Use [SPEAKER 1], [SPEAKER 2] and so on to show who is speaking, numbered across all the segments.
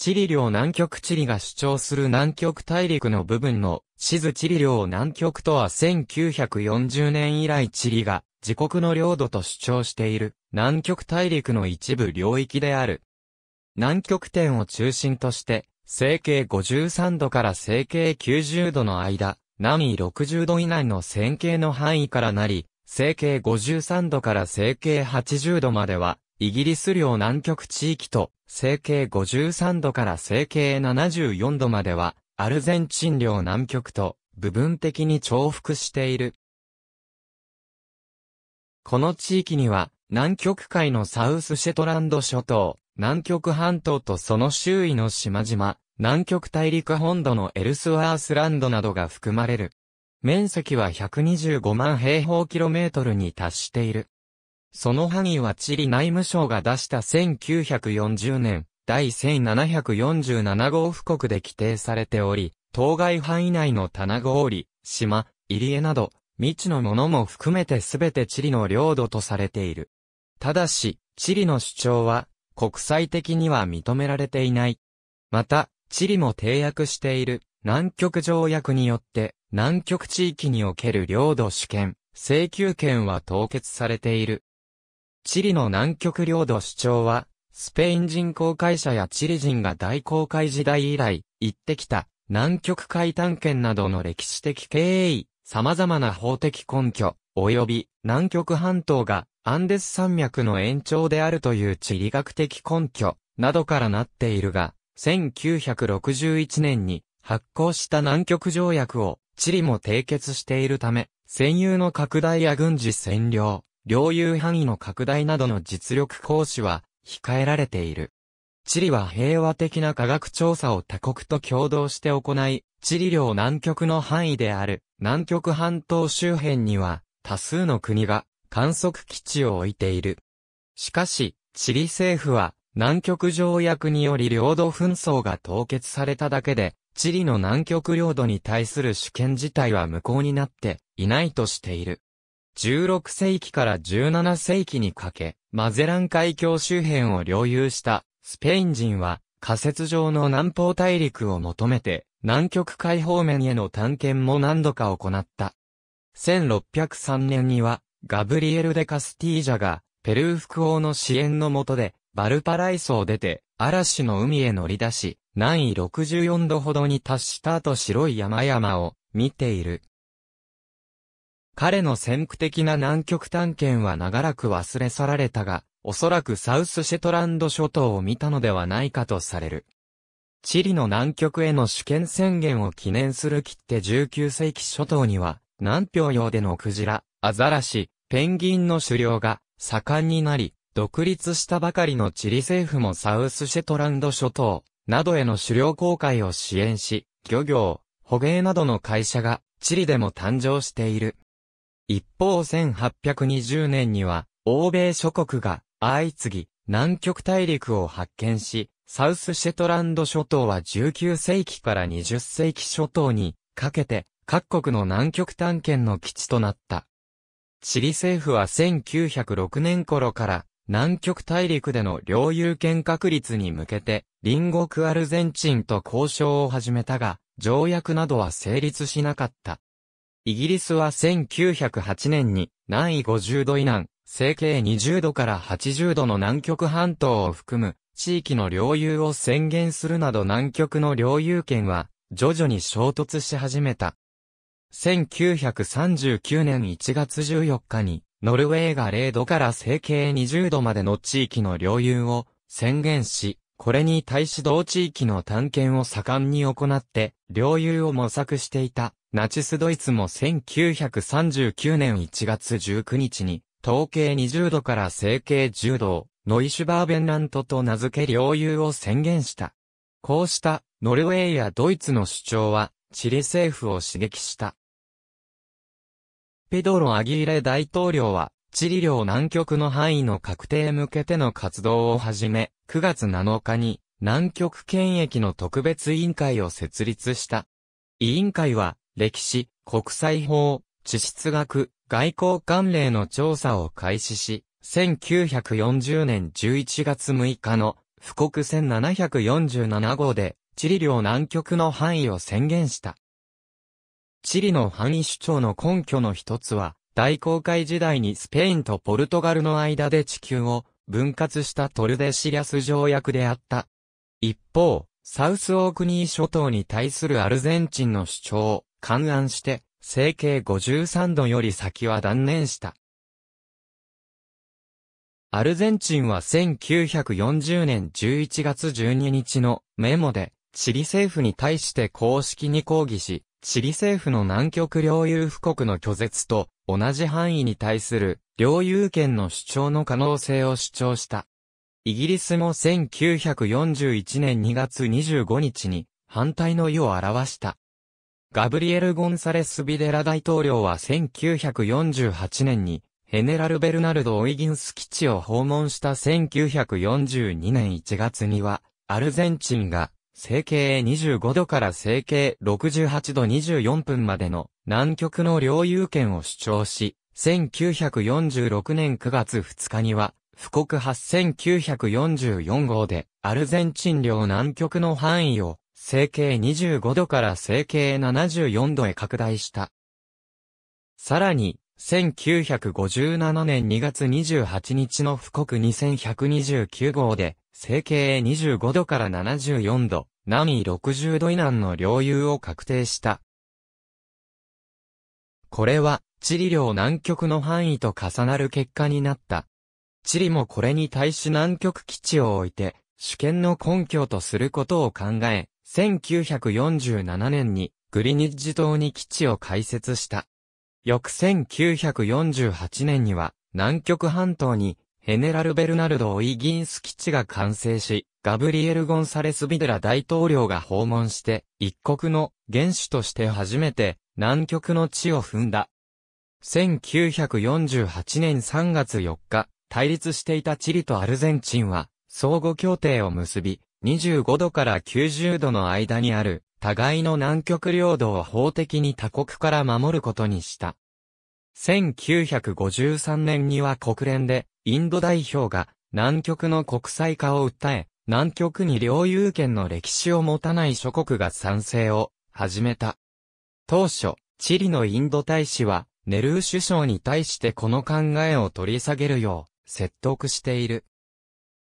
[SPEAKER 1] 地理領南極地理が主張する南極大陸の部分の地図地理領南極とは1940年以来地理が自国の領土と主張している南極大陸の一部領域である。南極点を中心として成形53度から成形90度の間、南緯60度以内の線形の範囲からなり、成形53度から成形80度まではイギリス領南極地域と、西経53度から西経74度までは、アルゼンチン領南極と、部分的に重複している。この地域には、南極海のサウスシェトランド諸島、南極半島とその周囲の島々、南極大陸本土のエルスワースランドなどが含まれる。面積は125万平方キロメートルに達している。その範囲はチリ内務省が出した1940年、第1747号布国で規定されており、当該範囲内の棚氷、島、入江など、未知のものも含めてすべてチリの領土とされている。ただし、チリの主張は、国際的には認められていない。また、チリも締約している南極条約によって、南極地域における領土主権、請求権は凍結されている。チリの南極領土主張は、スペイン人航海者やチリ人が大航海時代以来、行ってきた、南極海探検などの歴史的経緯、様々な法的根拠、及び南極半島がアンデス山脈の延長であるという地理学的根拠などからなっているが、1961年に発行した南極条約をチリも締結しているため、占有の拡大や軍事占領、領有範囲の拡大などの実力行使は控えられている。チリは平和的な科学調査を他国と共同して行い、チリ領南極の範囲である南極半島周辺には多数の国が観測基地を置いている。しかし、チリ政府は南極条約により領土紛争が凍結されただけで、チリの南極領土に対する主権自体は無効になっていないとしている。16世紀から17世紀にかけ、マゼラン海峡周辺を領有したスペイン人は仮説上の南方大陸を求めて南極海方面への探検も何度か行った。1603年にはガブリエル・デ・カスティージャがペルー副王の支援の下でバルパライソを出て嵐の海へ乗り出し、南緯64度ほどに達した後白い山々を見ている彼の先駆的な南極探検は長らく忘れ去られたが、おそらくサウスシェトランド諸島を見たのではないかとされる。チリの南極への主権宣言を記念する切手19世紀諸島には、南氷洋でのクジラ、アザラシ、ペンギンの狩猟が盛んになり、独立したばかりのチリ政府もサウスシェトランド諸島などへの狩猟公開を支援し、漁業、捕鯨などの会社がチリでも誕生している。一方1820年には、欧米諸国が相次ぎ、南極大陸を発見し、サウスシェトランド諸島は19世紀から20世紀諸島にかけて各国の南極探検の基地となった。チリ政府は1906年頃から南極大陸での領有権確立に向けて隣国アルゼンチンと交渉を始めたが条約などは成立しなかった。イギリスは1908年に南緯50度以南、西経20度から80度の南極半島を含む地域の領有を宣言するなど南極の領有権は徐々に衝突し始めた。1939年1月14日にノルウェーが0度から西経20度までの地域の領有を宣言し、これに対し同地域の探検を盛んに行って、領有を模索していたナチスドイツも1939年1月19日に、統計20度から整形10度を、ノイシュバーベンラントと名付け領有を宣言した。こうした、ノルウェーやドイツの主張は、チリ政府を刺激した。ペドロ・アギーレ大統領は、チリ領南極の範囲の確定へ向けての活動を始め、9月7日に南極権益の特別委員会を設立した。委員会は、歴史、国際法、地質学、外交関連の調査を開始し、1940年11月6日の、富国1747号で、チリ領南極の範囲を宣言した。チリの範囲主張の根拠の一つは、大航海時代にスペインとポルトガルの間で地球を分割したトルデシリアス条約であった。一方、サウスオークニー諸島に対するアルゼンチンの主張勘案して、成形53度より先は断念した。アルゼンチンは1940年11月12日のメモで、チリ政府に対して公式に抗議し、チリ政府の南極領有布告の拒絶と同じ範囲に対する領有権の主張の可能性を主張した。イギリスも1941年2月25日に反対の意を表した。ガブリエル・ゴンサレス・ビデラ大統領は1948年に、ヘネラル・ベルナルド・オイギンス基地を訪問した1942年1月には、アルゼンチンが、成形25度から成形68度24分までの南極の領有権を主張し、1946年9月2日には、布国8944号で、アルゼンチン領南極の範囲を成形25度から成形74度へ拡大した。さらに、1957年2月28日の富国2129号で、成形25度から74度、南緯60度以南の領有を確定した。これは、地理領南極の範囲と重なる結果になった。地理もこれに対し南極基地を置いて、主権の根拠とすることを考え、1947年にグリニッジ島に基地を開設した。翌1948年には南極半島にヘネラル・ベルナルド・オイギンス基地が完成し、ガブリエル・ゴンサレス・ビデラ大統領が訪問して、一国の元首として初めて南極の地を踏んだ。1948年3月4日、対立していたチリとアルゼンチンは、相互協定を結び、25度から90度の間にある、互いの南極領土を法的に他国から守ることにした。1953年には国連で、インド代表が南極の国際化を訴え、南極に領有権の歴史を持たない諸国が賛成を始めた。当初、チリのインド大使は、ネルー首相に対してこの考えを取り下げるよう説得している。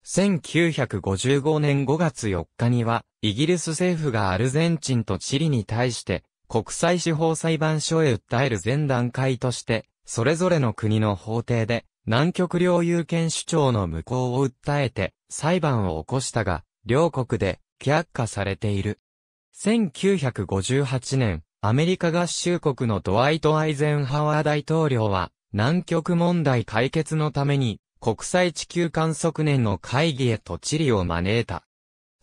[SPEAKER 1] 1955年5月4日には、イギリス政府がアルゼンチンとチリに対して、国際司法裁判所へ訴える前段階として、それぞれの国の法廷で、南極領有権主張の無効を訴えて、裁判を起こしたが、両国で、却下されている。1958年、アメリカ合衆国のドワイト・アイゼンハワー大統領は、南極問題解決のために、国際地球観測年の会議へとチリを招いた。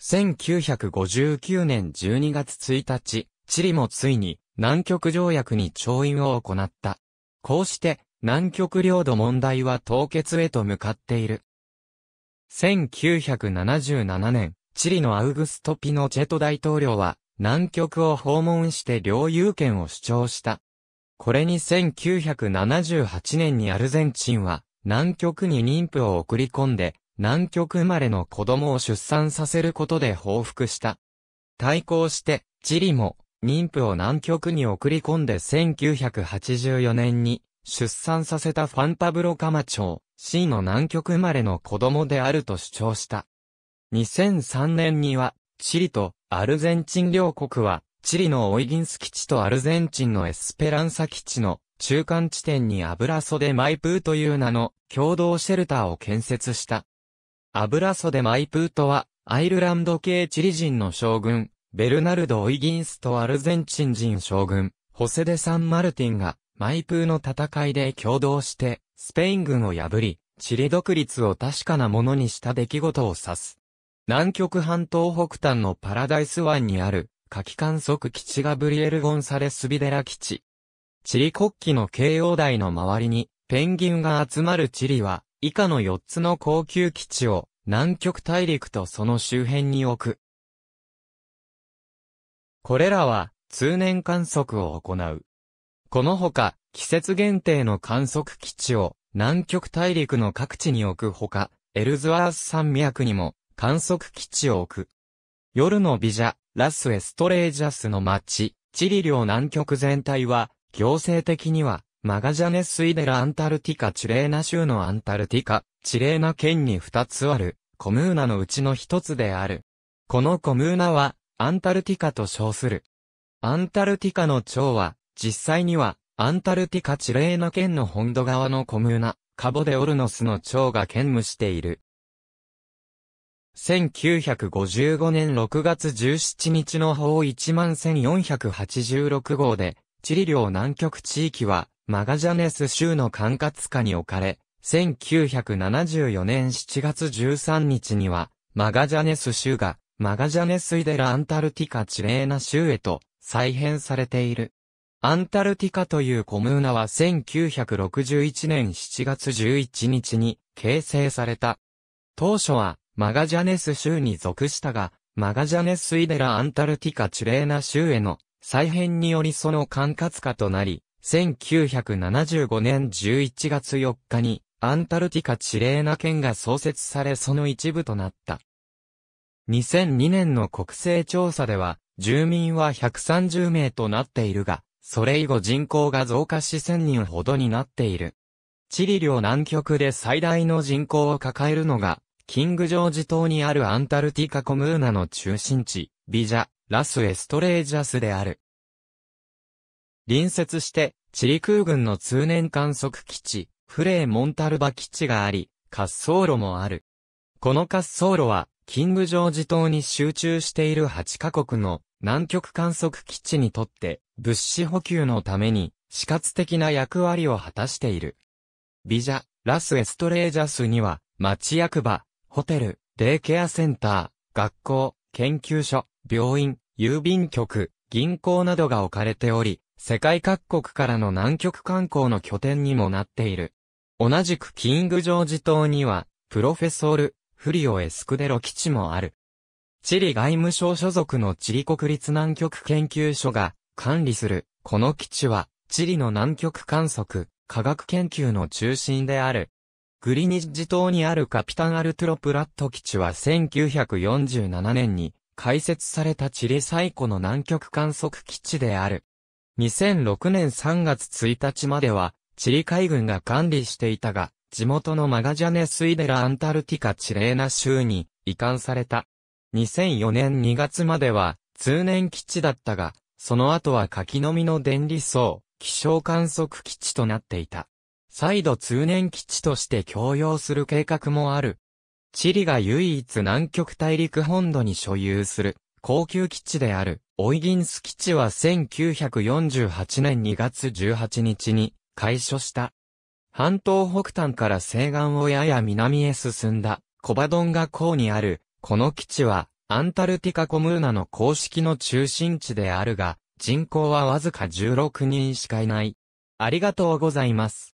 [SPEAKER 1] 1959年12月1日、チリもついに南極条約に調印を行った。こうして、南極領土問題は凍結へと向かっている。1977年、チリのアウグスト・ピノチェト大統領は、南極を訪問して領有権を主張した。これに1978年にアルゼンチンは、南極に妊婦を送り込んで、南極生まれの子供を出産させることで報復した。対抗して、チリも、妊婦を南極に送り込んで1984年に、出産させたファンパブロカマチョウ、C の南極生まれの子供であると主張した。2003年には、チリとアルゼンチン両国は、チリのオイギンス基地とアルゼンチンのエスペランサ基地の中間地点に油袖マイプーという名の共同シェルターを建設した。油袖マイプーとは、アイルランド系チリ人の将軍、ベルナルド・オイギンスとアルゼンチン人将軍、ホセデ・サン・マルティンが、マイプーの戦いで共同して、スペイン軍を破り、チリ独立を確かなものにした出来事を指す。南極半島北端のパラダイス湾にある、夏季観測基地ガブリエル・ゴンサレス・ビデラ基地。チリ国旗の慶応台の周りに、ペンギンが集まるチリは、以下の4つの高級基地を、南極大陸とその周辺に置く。これらは、通年観測を行う。このほか、季節限定の観測基地を、南極大陸の各地に置くほか、エルズワース山脈にも、観測基地を置く。夜のビジャ、ラスエストレージャスの街、チリ領南極全体は、行政的には、マガジャネスイデラ・アンタルティカ・チレーナ州のアンタルティカ、チレーナ県に二つある、コムーナのうちの一つである。このコムーナは、アンタルティカと称する。アンタルティカの蝶は、実際には、アンタルティカ・チレーナ県の本土側のコムーナ、カボデ・オルノスの蝶が兼務している。1955年6月17日の法11486号で、チリ領南極地域は、マガジャネス州の管轄下に置かれ、1974年7月13日には、マガジャネス州が、マガジャネスイデラアンタルティカチレーナ州へと、再編されている。アンタルティカというコムーナは1961年7月11日に形成された。当初はマガジャネス州に属したが、マガジャネスイデラアンタルティカチュレーナ州への再編によりその管轄下となり、1975年11月4日に、アンタルティカチレーナ県が創設されその一部となった。2002年の国勢調査では、住民は130名となっているが、それ以後人口が増加し1000人ほどになっている。チリ領南極で最大の人口を抱えるのが、キングジョージ島にあるアンタルティカコムーナの中心地、ビジャ、ラス・エストレージャスである。隣接して、チリ空軍の通年観測基地、フレー・モンタルバ基地があり、滑走路もある。この滑走路は、キングジョージ島に集中している8カ国の南極観測基地にとって物資補給のために死活的な役割を果たしている。ビジャ、ラスエストレージャスには町役場、ホテル、デイケアセンター、学校、研究所、病院、郵便局、銀行などが置かれており、世界各国からの南極観光の拠点にもなっている。同じくキングジョージ島には、プロフェソール、フリオ・エスクデロ基地もある。チリ外務省所属のチリ国立南極研究所が管理する、この基地は、チリの南極観測、科学研究の中心である。グリニッジ島にあるカピタン・アルトロ・プラット基地は1947年に開設されたチリ最古の南極観測基地である。2006年3月1日までは、チリ海軍が管理していたが、地元のマガジャネスイデラアンタルティカチレーナ州に移管された。2004年2月までは通年基地だったが、その後は柿の実の電離層、気象観測基地となっていた。再度通年基地として供用する計画もある。チリが唯一南極大陸本土に所有する高級基地であるオイギンス基地は1948年2月18日に開所した。半島北端から西岸をやや南へ進んだコバドンガ港にあるこの基地はアンタルティカコムーナの公式の中心地であるが人口はわずか16人しかいない。ありがとうございます。